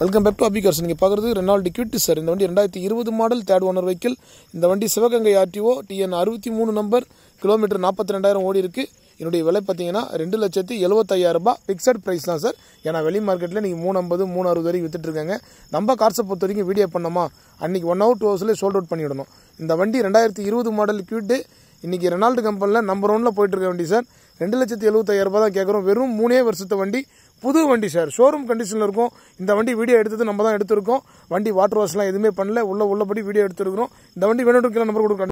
welcome back to அபிகர்ஸ் நீங்கள் பார்க்குறது Renault cutie sir இந்த வண்டி ரெண்டாயிரத்தி இருபது மாடல் தேர்ட் ஓனர் வெஹிக்கிள் இந்த வண்டி சிவகங்கை ஆர்டிஓ டிஎன் அறுபத்தி மூணு நம்பர் கிலோமீட்டர் நாற்பத்தி ரெண்டாயிரம் ஓடி இருக்குது என்னுடைய விலை பார்த்தீங்கன்னா ரெண்டு லட்சத்தி எழுபத்தையாயிரரூபா ஃபிக்ஸட் ப்ரைஸ் தான் சார் ஏன்னா வெளி மார்க்கெட்டில் நீங்கள் மூணு ஐம்பது மூணு அறுபது வரைக்கும் வித்துட்ருக்காங்க நம்ம கார்ஸை பொறுத்த வரைக்கும் வீடியோ பண்ணோமா அன்றைக்கி ஒன் ஹவர் டூ ஹவர்ஸ்லேயே சோல்ட் அவுட் பண்ணிவிடணும் இந்த வண்டி ரெண்டாயிரத்தி இருபது மாடல் கியூட்டு இன்றைக்கி ரெனால்டு கம்பெனியில் நம்பர் ஒனில் போயிட்டுருக்க வண்டி சார் ரெண்டு லட்சத்தி எழுபத்தாயிரம் ரூபாய் தான் கேட்குறோம் வெறும் மூணே வருஷத்து வண்டி புது வண்டி சார் ஷோரூம் கண்டிஷனில் இருக்கும் இந்த வண்டி வீடியோ எடுத்தது நம்ம தான் எடுத்திருக்கோம் வண்டி வாட்டர் வாஷ்லாம் எதுவுமே பண்ணல உள்ள உள்ளபடி வீடியோ எடுத்திருக்கிறோம் இந்த வண்டி வேணும் கிலோ நம்பர் கொடுக்கணும்